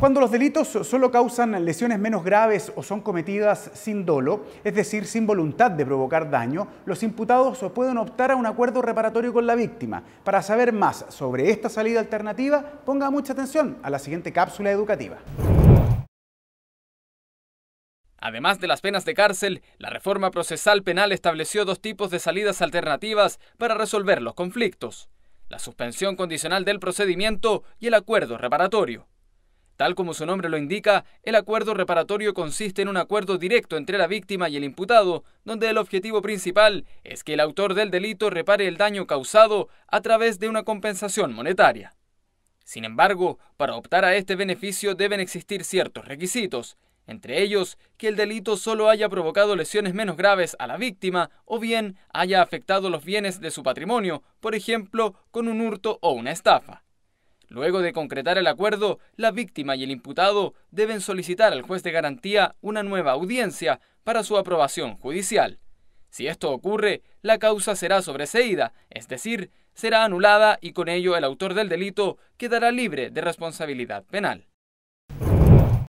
Cuando los delitos solo causan lesiones menos graves o son cometidas sin dolo, es decir, sin voluntad de provocar daño, los imputados pueden optar a un acuerdo reparatorio con la víctima. Para saber más sobre esta salida alternativa, ponga mucha atención a la siguiente cápsula educativa. Además de las penas de cárcel, la reforma procesal penal estableció dos tipos de salidas alternativas para resolver los conflictos, la suspensión condicional del procedimiento y el acuerdo reparatorio. Tal como su nombre lo indica, el acuerdo reparatorio consiste en un acuerdo directo entre la víctima y el imputado, donde el objetivo principal es que el autor del delito repare el daño causado a través de una compensación monetaria. Sin embargo, para optar a este beneficio deben existir ciertos requisitos, entre ellos que el delito solo haya provocado lesiones menos graves a la víctima o bien haya afectado los bienes de su patrimonio, por ejemplo, con un hurto o una estafa. Luego de concretar el acuerdo, la víctima y el imputado deben solicitar al juez de garantía una nueva audiencia para su aprobación judicial. Si esto ocurre, la causa será sobreseída, es decir, será anulada y con ello el autor del delito quedará libre de responsabilidad penal.